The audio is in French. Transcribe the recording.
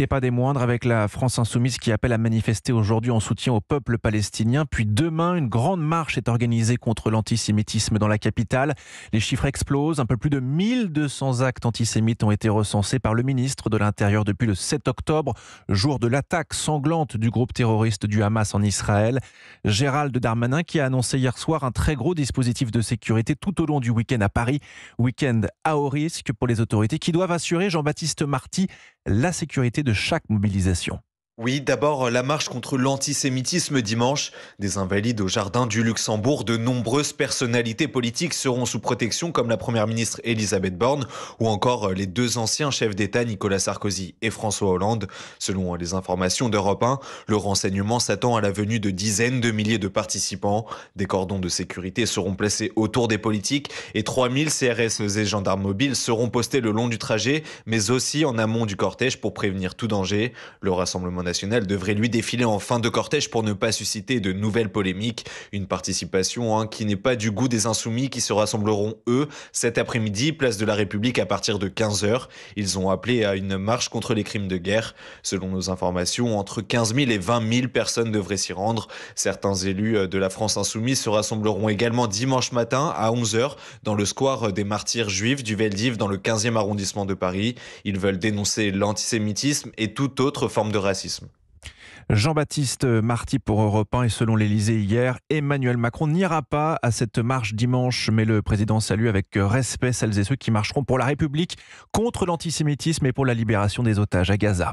Et pas des moindres avec la France insoumise qui appelle à manifester aujourd'hui en soutien au peuple palestinien. Puis demain, une grande marche est organisée contre l'antisémitisme dans la capitale. Les chiffres explosent. Un peu plus de 1200 actes antisémites ont été recensés par le ministre de l'Intérieur depuis le 7 octobre, jour de l'attaque sanglante du groupe terroriste du Hamas en Israël. Gérald Darmanin qui a annoncé hier soir un très gros dispositif de sécurité tout au long du week-end à Paris. Week-end à haut risque pour les autorités qui doivent assurer, Jean-Baptiste Marty, la sécurité de de chaque mobilisation. Oui, d'abord euh, la marche contre l'antisémitisme dimanche. Des invalides au jardin du Luxembourg, de nombreuses personnalités politiques seront sous protection, comme la première ministre Elisabeth Borne ou encore euh, les deux anciens chefs d'État Nicolas Sarkozy et François Hollande. Selon euh, les informations d'Europe 1, le renseignement s'attend à la venue de dizaines de milliers de participants. Des cordons de sécurité seront placés autour des politiques et 3000 CRS et gendarmes mobiles seront postés le long du trajet, mais aussi en amont du cortège pour prévenir tout danger. Le rassemblement devrait lui défiler en fin de cortège pour ne pas susciter de nouvelles polémiques. Une participation hein, qui n'est pas du goût des insoumis qui se rassembleront, eux, cet après-midi, place de la République à partir de 15h. Ils ont appelé à une marche contre les crimes de guerre. Selon nos informations, entre 15 000 et 20 000 personnes devraient s'y rendre. Certains élus euh, de la France insoumise se rassembleront également dimanche matin à 11h dans le square des martyrs juifs du Veldiv dans le 15e arrondissement de Paris. Ils veulent dénoncer l'antisémitisme et toute autre forme de racisme. Jean-Baptiste Marty pour Europe 1 et selon l'Elysée hier, Emmanuel Macron n'ira pas à cette marche dimanche, mais le président salue avec respect celles et ceux qui marcheront pour la République, contre l'antisémitisme et pour la libération des otages à Gaza.